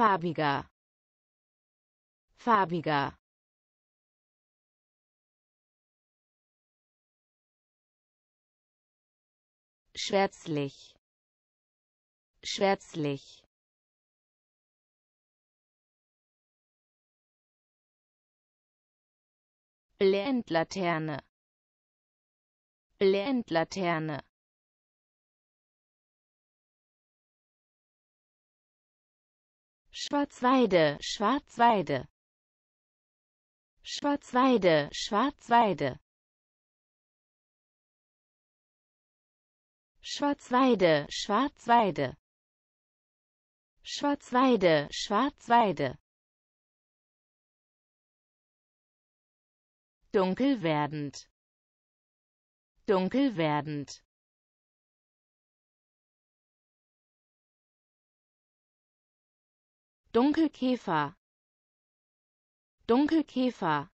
farbiger farbiger schwärzlich schwärzlich Blendlaterne Blendlaterne Schwarzweide, Schwarzweide. Schwarzweide, Schwarzweide. Schwarzweide, Schwarzweide. Schwarzweide, Schwarzweide. Dunkel werdend. Dunkel werdend. Dunkelkäfer Dunkelkäfer